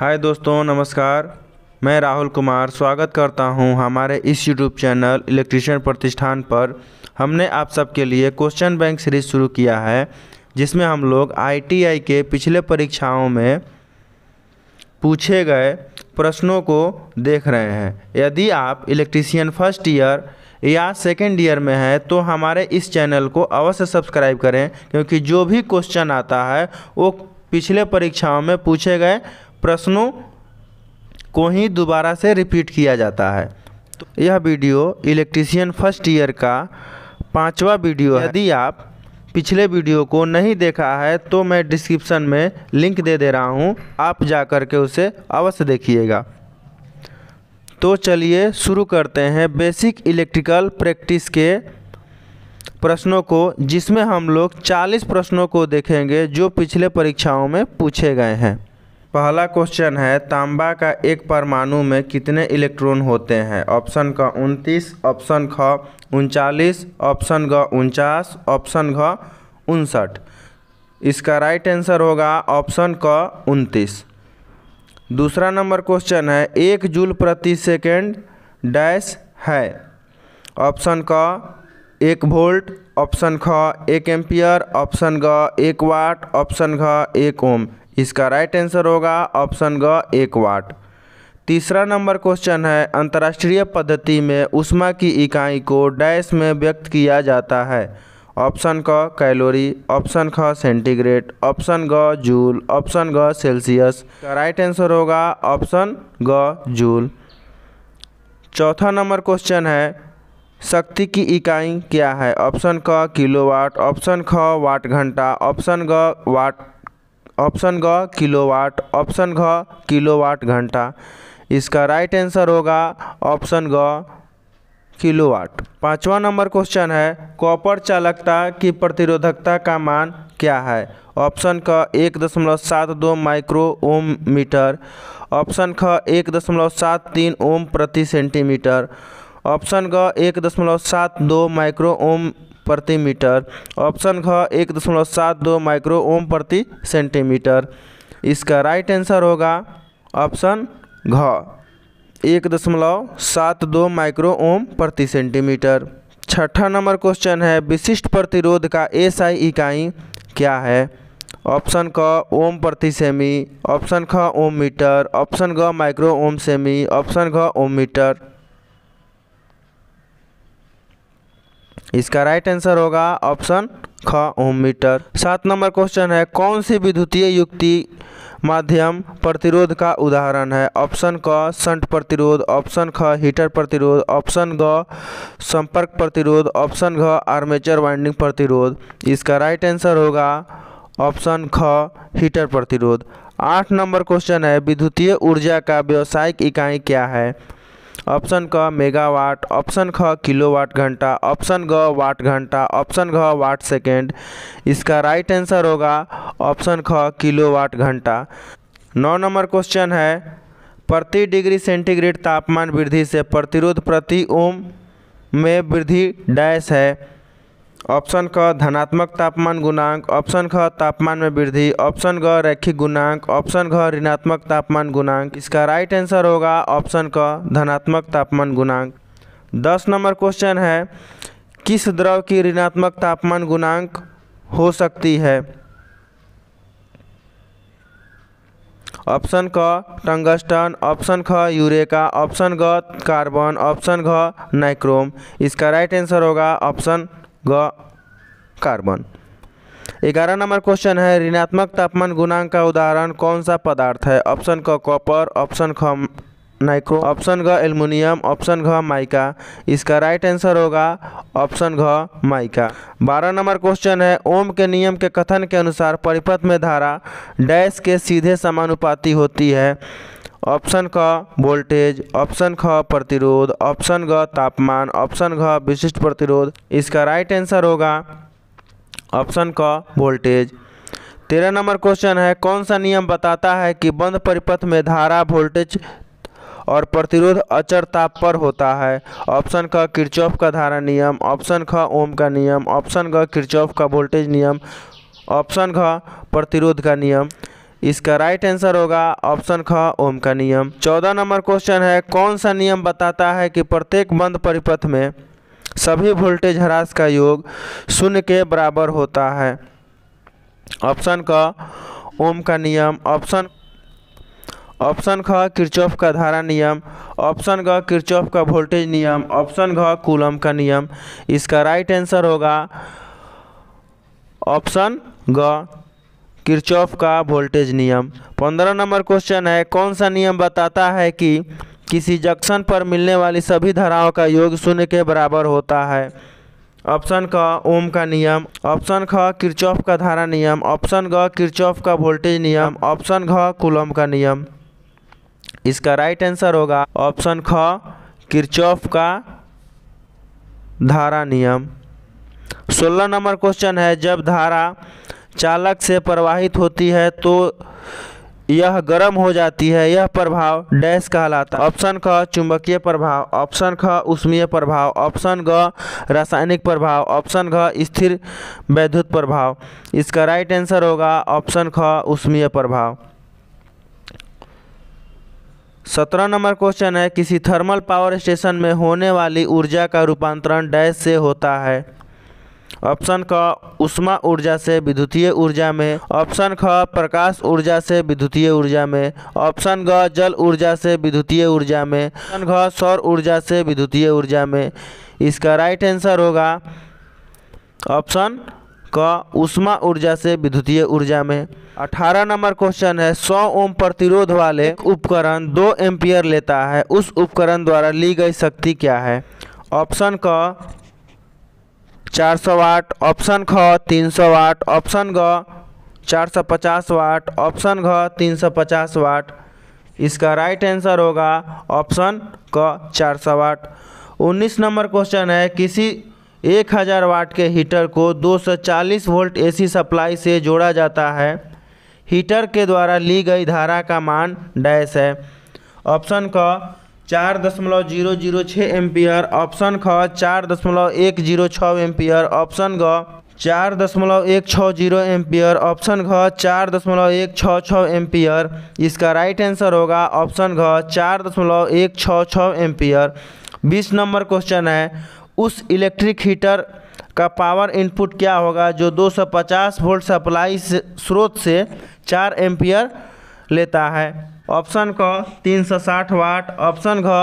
हाय दोस्तों नमस्कार मैं राहुल कुमार स्वागत करता हूं हमारे इस यूट्यूब चैनल इलेक्ट्रिशियन प्रतिष्ठान पर हमने आप सबके लिए क्वेश्चन बैंक सीरीज शुरू किया है जिसमें हम लोग आईटीआई के पिछले परीक्षाओं में पूछे गए प्रश्नों को देख रहे हैं यदि आप इलेक्ट्रिशियन फर्स्ट ईयर या सेकेंड ईयर में है तो हमारे इस चैनल को अवश्य सब्सक्राइब करें क्योंकि जो भी क्वेश्चन आता है वो पिछले परीक्षाओं में पूछे गए प्रश्नों को ही दोबारा से रिपीट किया जाता है तो यह वीडियो इलेक्ट्रीशियन फर्स्ट ईयर का पांचवा वीडियो है यदि आप पिछले वीडियो को नहीं देखा है तो मैं डिस्क्रिप्शन में लिंक दे दे रहा हूँ आप जा कर के उसे अवश्य देखिएगा तो चलिए शुरू करते हैं बेसिक इलेक्ट्रिकल प्रैक्टिस के प्रश्नों को जिसमें हम लोग 40 प्रश्नों को देखेंगे जो पिछले परीक्षाओं में पूछे गए हैं पहला क्वेश्चन है तांबा का एक परमाणु में कितने इलेक्ट्रॉन होते हैं ऑप्शन क उनतीस ऑप्शन ख उनचालीस ऑप्शन ग उनचास ऑप्शन घ उनसठ इसका राइट आंसर होगा ऑप्शन क उनतीस दूसरा नंबर क्वेश्चन है एक जूल प्रति सेकेंड डैश है ऑप्शन क एक वोल्ट ऑप्शन ख एक एम्पियर ऑप्शन ग एक वाट ऑप्शन घ एक ओम इसका राइट आंसर होगा ऑप्शन ग एक वाट तीसरा नंबर क्वेश्चन है अंतर्राष्ट्रीय पद्धति में उष्मा की इकाई को डैश में व्यक्त किया जाता है ऑप्शन क कैलोरी ऑप्शन ख सेंटीग्रेड ऑप्शन ग जूल ऑप्शन ग सेल्सियस का राइट आंसर होगा ऑप्शन ग जूल चौथा नंबर क्वेश्चन है शक्ति की इकाई क्या है ऑप्शन क किलोवाट ऑप्शन ख वाट घंटा ऑप्शन ग वाट ऑप्शन ग किलोवाट ऑप्शन घ किलोवाट घंटा इसका राइट आंसर होगा ऑप्शन ग किलोवाट पांचवा नंबर क्वेश्चन है कॉपर चालकता की प्रतिरोधकता का मान क्या है ऑप्शन क एक दशमलव सात दो माइक्रो ओम मीटर ऑप्शन ख एक दशमलव सात तीन ओम प्रति सेंटीमीटर ऑप्शन ग एक दशमलव सात दो माइक्रो ओम प्रति मीटर ऑप्शन घ एक दशमलव सात दो माइक्रो ओम प्रति सेंटीमीटर इसका राइट आंसर होगा ऑप्शन घ एक दशमलव सात दो माइक्रो ओम प्रति सेंटीमीटर छठा नंबर क्वेश्चन है विशिष्ट प्रतिरोध का एस आई इकाई क्या है ऑप्शन क ओम प्रति सेमी ऑप्शन ख ओम मीटर ऑप्शन ग माइक्रो ओम सेमी ऑप्शन घ ओम मीटर इसका राइट आंसर होगा ऑप्शन ख ओम मीटर सात नंबर क्वेश्चन है कौन सी विद्युतीय युक्ति माध्यम प्रतिरोध का उदाहरण है ऑप्शन क संट प्रतिरोध ऑप्शन ख हीटर प्रतिरोध ऑप्शन ग संपर्क प्रतिरोध ऑप्शन घ आर्मेचर वाइंडिंग प्रतिरोध इसका राइट आंसर होगा ऑप्शन ख हीटर प्रतिरोध आठ नंबर क्वेश्चन है विद्युतीय ऊर्जा का व्यावसायिक इकाई क्या है ऑप्शन क मेगावाट ऑप्शन ख किलोवाट घंटा ऑप्शन ग वाट घंटा ऑप्शन घ वाट सेकेंड इसका राइट आंसर होगा ऑप्शन ख किलोवाट घंटा नौ नंबर क्वेश्चन है प्रति डिग्री सेंटीग्रेड तापमान वृद्धि से प्रतिरोध प्रति ओम में वृद्धि डैश है ऑप्शन क धनात्मक तापमान गुणांक ऑप्शन ख तापमान में वृद्धि ऑप्शन ग रैखिक गुणांक ऑप्शन घ ऋणात्मक तापमान गुणांक इसका राइट आंसर होगा ऑप्शन क धनात्मक तापमान गुणांक दस नंबर क्वेश्चन है किस द्रव की ऋणात्मक तापमान गुणांक हो सकती है ऑप्शन क टंगस्टन ऑप्शन ख यूरेका ऑप्शन ग कार्बन ऑप्शन घ नाइक्रोम इसका राइट आंसर होगा ऑप्शन ग कार्बन ग्यारह नंबर क्वेश्चन है ऋणात्मक तापमान गुणांक का उदाहरण कौन सा पदार्थ है ऑप्शन क कॉपर ऑप्शन ख नाइक्रो ऑप्शन घ एल्युमिनियम ऑप्शन घ माइका इसका राइट आंसर होगा ऑप्शन घ माइका बारह नंबर क्वेश्चन है ओम के नियम के कथन के अनुसार परिपथ में धारा डैश के सीधे समानुपाती होती है ऑप्शन क वोल्टेज ऑप्शन ख प्रतिरोध ऑप्शन ग तापमान ऑप्शन घ विशिष्ट प्रतिरोध इसका राइट आंसर होगा ऑप्शन क वोल्टेज तेरह नंबर क्वेश्चन है कौन सा नियम बताता है कि बंद परिपथ में धारा वोल्टेज और प्रतिरोध अचर ताप पर होता है ऑप्शन क किरचौफ का धारा नियम ऑप्शन ख ओम का नियम ऑप्शन ग किरचौफ का वोल्टेज नियम ऑप्शन घ प्रतिरोध का नियम इसका राइट आंसर होगा ऑप्शन ख ओम का नियम चौदह नंबर क्वेश्चन है कौन सा नियम बताता है कि प्रत्येक बंद परिपथ में सभी वोल्टेज ह्रास का योग शून्य के बराबर होता है ऑप्शन क ओम का नियम ऑप्शन ऑप्शन ख किरचॉफ का धारा नियम ऑप्शन ग किरचॉफ का वोल्टेज नियम ऑप्शन घ कूलम का नियम इसका राइट आंसर होगा ऑप्शन ग किरचॉफ का वोल्टेज नियम पंद्रह नंबर क्वेश्चन है कौन सा नियम बताता है कि किसी जंक्शन पर मिलने वाली सभी धाराओं का योग शून्य के बराबर होता है ऑप्शन क ओम का नियम ऑप्शन ख किरचॉफ का धारा नियम ऑप्शन ग किरचॉफ का वोल्टेज नियम ऑप्शन घ कुलम का नियम इसका राइट आंसर होगा ऑप्शन ख किरचॉफ का धारा नियम सोलह नंबर क्वेश्चन है जब धारा चालक से प्रवाहित होती है तो यह गर्म हो जाती है यह प्रभाव डैश कहलाता है ऑप्शन ख चुंबकीय प्रभाव ऑप्शन ख उष्मीय प्रभाव ऑप्शन ग रासायनिक प्रभाव ऑप्शन घ स्थिर वैद्युत प्रभाव इसका राइट आंसर होगा ऑप्शन ख उष्मीय प्रभाव सत्रह नंबर क्वेश्चन है किसी थर्मल पावर स्टेशन में होने वाली ऊर्जा का रूपांतरण डैश से होता है ऑप्शन क उष्मा ऊर्जा से विद्युतीय ऊर्जा में ऑप्शन ख प्रकाश ऊर्जा से विद्युतीय ऊर्जा में ऑप्शन ग जल ऊर्जा से विद्युतीय ऊर्जा में ऑप्शन घ सौर ऊर्जा से विद्युतीय ऊर्जा में इसका राइट आंसर होगा ऑप्शन क उष्मा ऊर्जा से विद्युतीय ऊर्जा में अठारह नंबर क्वेश्चन है सौ ओम प्रतिरोध वाले उपकरण दो एम्पियर लेता है उस उपकरण द्वारा ली गई शक्ति क्या है ऑप्शन क चार सौ वाट ऑप्शन ख तीन सौ वाट ऑप्शन ग चार सौ पचास वाट ऑप्शन घ तीन सौ पचास वाट इसका राइट आंसर होगा ऑप्शन क चार सौ वाट उन्नीस नंबर क्वेश्चन है किसी एक हज़ार वाट के हीटर को दो सौ चालीस वोल्ट एसी सप्लाई से जोड़ा जाता है हीटर के द्वारा ली गई धारा का मान डैश है ऑप्शन क चार दशमलव जीरो जीरो छः एम्पियर ऑप्शन ख चार दशमलव एक जीरो छः एम्पियर ऑप्शन ग चार दशमलव एक छः जीरो एम्पियर ऑप्शन घ चार दशमलव एक छः छः एम्पियर इसका राइट आंसर होगा ऑप्शन घ चार दशमलव एक छः छः एम्पियर बीस नंबर क्वेश्चन है उस इलेक्ट्रिक हीटर का पावर इनपुट क्या होगा जो 250 वोल्ट सप्लाई स्रोत से चार एम्पियर लेता है ऑप्शन क 360 वाट ऑप्शन घ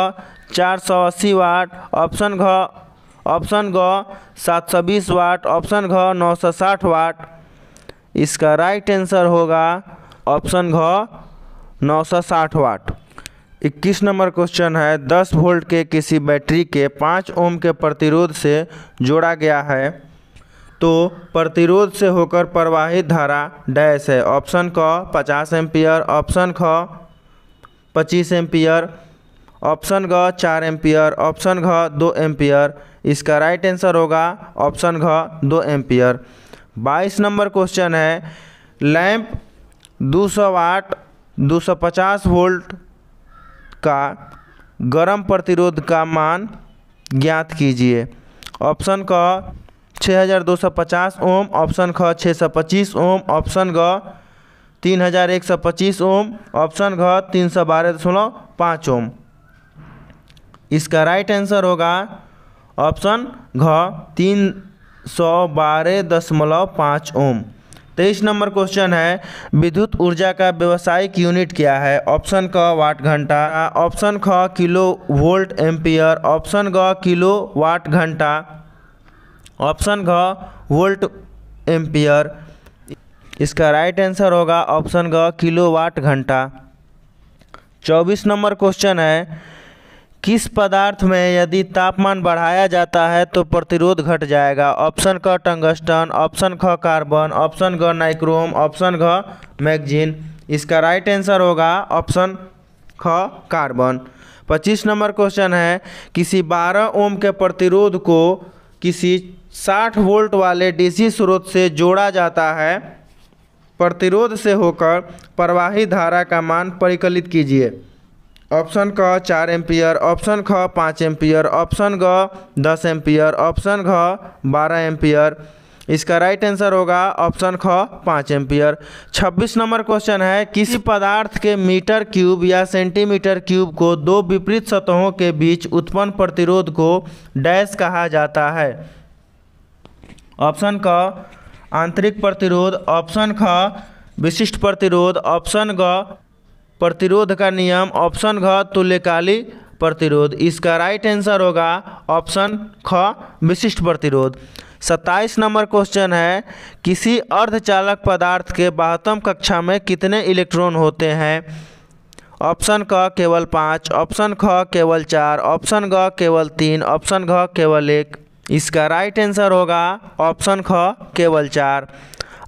480 वाट ऑप्शन घ ऑप्शन ग 720 वाट ऑप्शन घ 960 वाट इसका राइट आंसर होगा ऑप्शन घ 960 वाट इक्कीस नंबर क्वेश्चन है 10 वोल्ट के किसी बैटरी के 5 ओम के प्रतिरोध से जोड़ा गया है तो प्रतिरोध से होकर प्रवाहित धारा डैश है ऑप्शन क 50 एम्पियर ऑप्शन ख पच्चीस एम्पियर ऑप्शन घ चार एम्पियर ऑप्शन घ दो एम्पियर इसका राइट आंसर होगा ऑप्शन घ दो एम्पियर बाईस नंबर क्वेश्चन है लैंप 200 वाट पचास वोल्ट का गर्म प्रतिरोध का मान ज्ञात कीजिए ऑप्शन क 6250 ओम ऑप्शन ख 625 ओम ऑप्शन ग तीन हज़ार एक सौ पच्चीस ओम ऑप्शन घ तीन सौ बारह दशमलव पाँच ओम इसका राइट आंसर होगा ऑप्शन घ तीन सौ बारह दशमलव पाँच ओम तेईस तो नंबर क्वेश्चन है विद्युत ऊर्जा का व्यावसायिक यूनिट क्या है ऑप्शन क वाट घंटा ऑप्शन ख किलो वोल्ट एम्पियर ऑप्शन ग किलो वाट घंटा ऑप्शन घ वोल्ट एम्पियर इसका राइट आंसर होगा ऑप्शन ग किलोवाट घंटा चौबीस नंबर क्वेश्चन है किस पदार्थ में यदि तापमान बढ़ाया जाता है तो प्रतिरोध घट जाएगा ऑप्शन क टंगस्टन ऑप्शन ख कार्बन ऑप्शन ग नाइक्रोम ऑप्शन घ मैगजीन इसका राइट आंसर होगा ऑप्शन ख कार्बन पच्चीस नंबर क्वेश्चन है किसी बारह ओम के प्रतिरोध को किसी साठ वोल्ट वाले डीसी स्रोत से जोड़ा जाता है प्रतिरोध से होकर प्रवाही धारा का मान परिकलित कीजिए ऑप्शन क चार एम्पियर ऑप्शन ख पाँच एम्पियर ऑप्शन ग दस एम्पियर ऑप्शन घ बारह एम्पियर इसका राइट आंसर होगा ऑप्शन ख पाँच एम्पियर छब्बीस नंबर क्वेश्चन है किसी पदार्थ के मीटर क्यूब या सेंटीमीटर क्यूब को दो विपरीत सतहों के बीच उत्पन्न प्रतिरोध को डैश कहा जाता है ऑप्शन क आंतरिक प्रतिरोध ऑप्शन ख विशिष्ट प्रतिरोध ऑप्शन ग प्रतिरोध का नियम ऑप्शन घ तुल्यकाली प्रतिरोध इसका राइट आंसर होगा ऑप्शन ख विशिष्ट प्रतिरोध सत्ताईस नंबर क्वेश्चन है किसी अर्धचालक पदार्थ के बाहतम कक्षा में कितने इलेक्ट्रॉन होते हैं ऑप्शन क केवल पाँच ऑप्शन ख केवल चार ऑप्शन ग केवल तीन ऑप्शन घ केवल एक इसका राइट आंसर होगा ऑप्शन ख केवल चार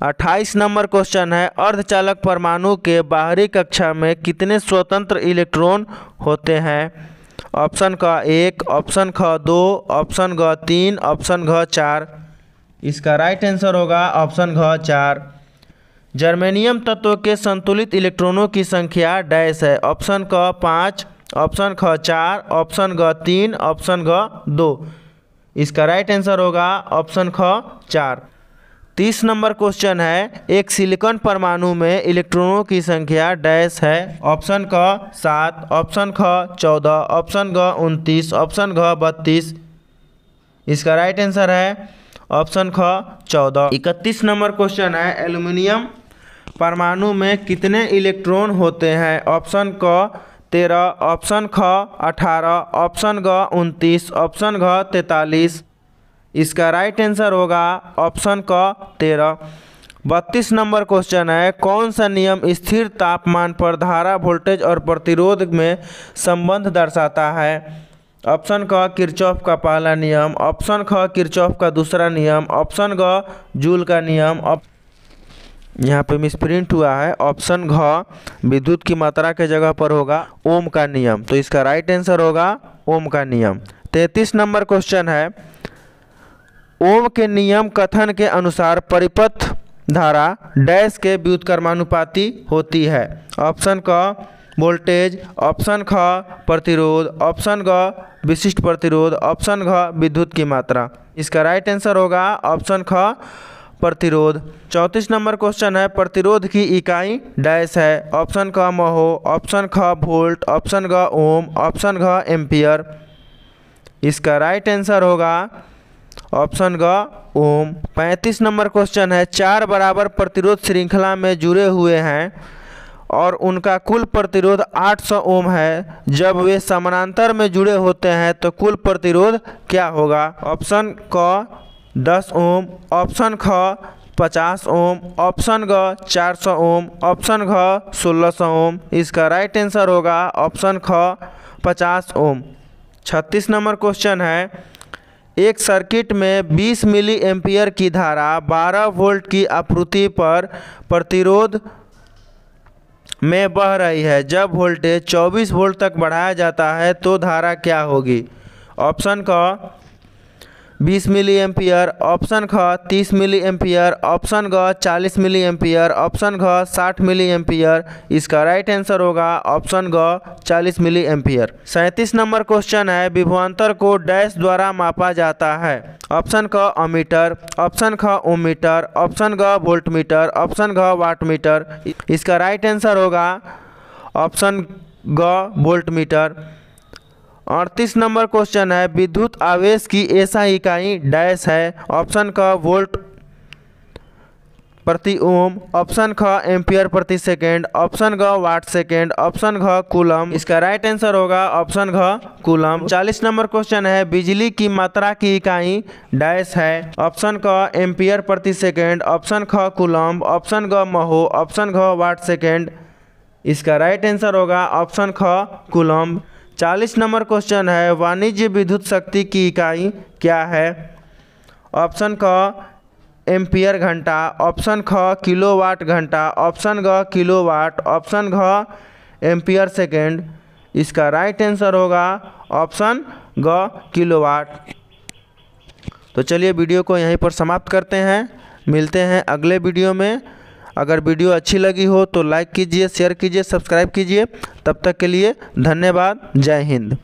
अट्ठाईस नंबर क्वेश्चन है अर्धचालक परमाणु के बाहरी कक्षा में कितने स्वतंत्र इलेक्ट्रॉन होते हैं ऑप्शन ख एक ऑप्शन ख दो ऑप्शन घ तीन ऑप्शन घ चार इसका राइट आंसर होगा ऑप्शन घ चार जर्मेनियम तत्व के संतुलित इलेक्ट्रॉनों की संख्या डैश है ऑप्शन क पाँच ऑप्शन ख चार ऑप्शन घ तीन ऑप्शन घ दो इसका राइट आंसर होगा ऑप्शन ख चार तीस नंबर क्वेश्चन है एक सिलिकॉन परमाणु में इलेक्ट्रॉनों की संख्या डैश है ऑप्शन क सात ऑप्शन ख चौदह ऑप्शन ग उनतीस ऑप्शन घ बत्तीस इसका राइट आंसर है ऑप्शन ख चौदह इकतीस नंबर क्वेश्चन है एल्यूमिनियम परमाणु में कितने इलेक्ट्रॉन होते हैं ऑप्शन क तेरह ऑप्शन ख अठारह ऑप्शन ग उनतीस ऑप्शन घ तैतालीस इसका राइट आंसर होगा ऑप्शन क तेरह बत्तीस नंबर क्वेश्चन है कौन सा नियम स्थिर तापमान पर धारा वोल्टेज और प्रतिरोध में संबंध दर्शाता है ऑप्शन क किरचौफ का पहला नियम ऑप्शन ख किरचौफ का दूसरा नियम ऑप्शन ग जूल का नियम यहाँ पे मिसप्रिंट हुआ है ऑप्शन घ विद्युत की मात्रा के जगह पर होगा ओम का नियम तो इसका राइट आंसर होगा ओम का नियम तैतीस नंबर क्वेश्चन है ओम के नियम कथन के अनुसार परिपथ धारा डैश के विद्युत कर्मानुपाति होती है ऑप्शन क वोल्टेज ऑप्शन ख प्रतिरोध ऑप्शन ग विशिष्ट प्रतिरोध ऑप्शन घ विद्युत की मात्रा इसका राइट आंसर होगा ऑप्शन ख प्रतिरोध चौंतीस नंबर क्वेश्चन है प्रतिरोध की इकाई डैश है ऑप्शन क महो ऑप्शन ख वोल्ट ऑप्शन ग ओम ऑप्शन घ एम्पियर इसका राइट आंसर होगा ऑप्शन ग ओम पैंतीस नंबर क्वेश्चन है चार बराबर प्रतिरोध श्रृंखला में जुड़े हुए हैं और उनका कुल प्रतिरोध 800 ओम है जब वे समानांतर में जुड़े होते हैं तो कुल प्रतिरोध क्या होगा ऑप्शन क दस ओम ऑप्शन ख पचास ओम ऑप्शन ग चार सौ ओम ऑप्शन घ सोलह सौ ओम इसका राइट आंसर होगा ऑप्शन ख पचास ओम छत्तीस नंबर क्वेश्चन है एक सर्किट में 20 मिली एम्पियर की धारा 12 वोल्ट की आपूर्ति पर प्रतिरोध में बह रही है जब वोल्टेज 24 वोल्ट तक बढ़ाया जाता है तो धारा क्या होगी ऑप्शन क बीस मिली एम्पियर ऑप्शन ख तीस मिली एम्पियर ऑप्शन ग चालीस मिली एम्पियर ऑप्शन घ साठ मिली एम्पियर इसका राइट आंसर होगा ऑप्शन ग चालीस मिली एम्पियर सैंतीस नंबर क्वेश्चन है विभवान्तर को डैश द्वारा मापा जाता है ऑप्शन क अमीटर ऑप्शन ख ओमीटर ऑप्शन ग वोल्टमीटर ऑप्शन घ वाटमीटर इसका राइट आंसर होगा ऑप्शन ग वोल्टमीटर अड़तीस नंबर क्वेश्चन है विद्युत आवेश की ऐसा इकाई डैश है ऑप्शन क वोल्ट प्रति ओम ऑप्शन ख एम्पियर प्रति सेकेंड ऑप्शन घ वाट सेकेंड ऑप्शन घ कूलम इसका राइट आंसर होगा ऑप्शन घ कूलम चालीस नंबर क्वेश्चन है बिजली की मात्रा की इकाई डैश है ऑप्शन क एम्पियर प्रति सेकेंड ऑप्शन ख कूलम ऑप्शन घ महो ऑप्शन घ वाट सेकेंड इसका राइट आंसर होगा ऑप्शन ख कूलम चालीस नंबर क्वेश्चन है वाणिज्य विद्युत शक्ति की इकाई क्या है ऑप्शन क एम्पियर घंटा ऑप्शन ख किलोवाट घंटा ऑप्शन ग किलोवाट ऑप्शन घ एम्पियर सेकेंड इसका राइट आंसर होगा ऑप्शन ग किलोवाट तो चलिए वीडियो को यहीं पर समाप्त करते हैं मिलते हैं अगले वीडियो में अगर वीडियो अच्छी लगी हो तो लाइक कीजिए शेयर कीजिए सब्सक्राइब कीजिए तब तक के लिए धन्यवाद जय हिंद